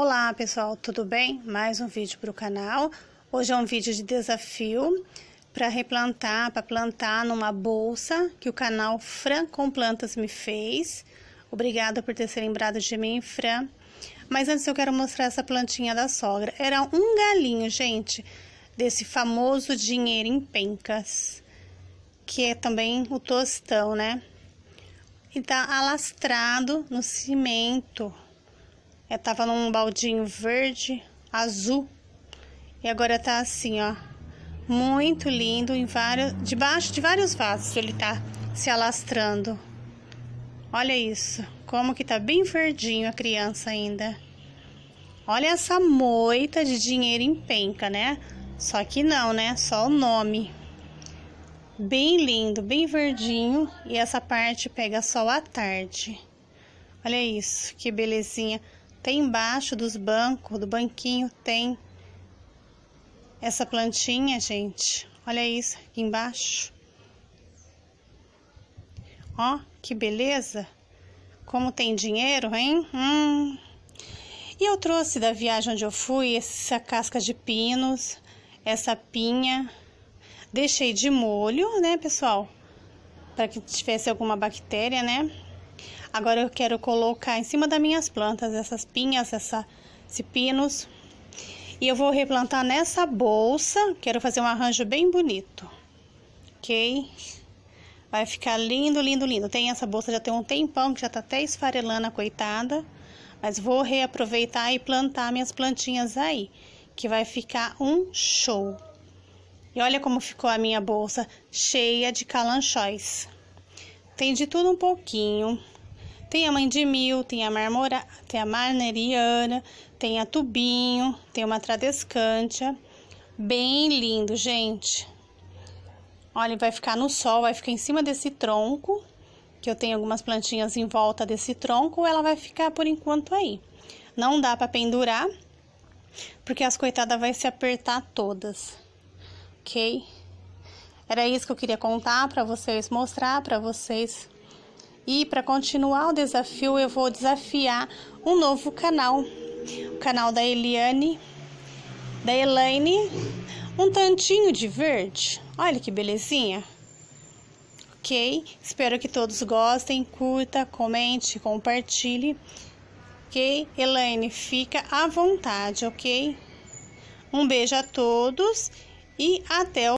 Olá pessoal, tudo bem? Mais um vídeo para o canal. Hoje é um vídeo de desafio para replantar, para plantar numa bolsa que o canal Fran com Plantas me fez. Obrigada por ter se lembrado de mim, Fran. Mas antes eu quero mostrar essa plantinha da sogra. Era um galinho, gente, desse famoso dinheiro em pencas, que é também o tostão, né? E tá alastrado no cimento. Eu é, tava num baldinho verde, azul. E agora tá assim, ó. Muito lindo, em vários, debaixo de vários vasos ele tá se alastrando. Olha isso, como que tá bem verdinho a criança ainda. Olha essa moita de dinheiro em penca, né? Só que não, né? Só o nome. Bem lindo, bem verdinho e essa parte pega sol à tarde. Olha isso, que belezinha. Tem embaixo dos bancos, do banquinho, tem essa plantinha, gente. Olha isso aqui embaixo. Ó, que beleza. Como tem dinheiro, hein? Hum. E eu trouxe da viagem onde eu fui essa casca de pinos, essa pinha. Deixei de molho, né, pessoal? Para que tivesse alguma bactéria, né? Agora eu quero colocar em cima das minhas plantas essas pinhas, essa, esses pinos. E eu vou replantar nessa bolsa. Quero fazer um arranjo bem bonito, ok? Vai ficar lindo, lindo, lindo. Tem essa bolsa já tem um tempão que já tá até esfarelando coitada. Mas vou reaproveitar e plantar minhas plantinhas aí, que vai ficar um show. E olha como ficou a minha bolsa cheia de calanchóis. Tem de tudo um pouquinho. Tem a mãe de mil, tem a marmora, tem a marneriana, tem a tubinho, tem uma tradescantia. Bem lindo, gente. Olha, vai ficar no sol, vai ficar em cima desse tronco, que eu tenho algumas plantinhas em volta desse tronco, ela vai ficar por enquanto aí. Não dá para pendurar, porque as coitadas vai se apertar todas. OK? Era isso que eu queria contar para vocês, mostrar para vocês. E para continuar o desafio, eu vou desafiar um novo canal, o canal da Eliane, da Elaine, um tantinho de verde. Olha que belezinha. OK? Espero que todos gostem, curta, comente, compartilhe. OK? Elaine, fica à vontade, OK? Um beijo a todos e até o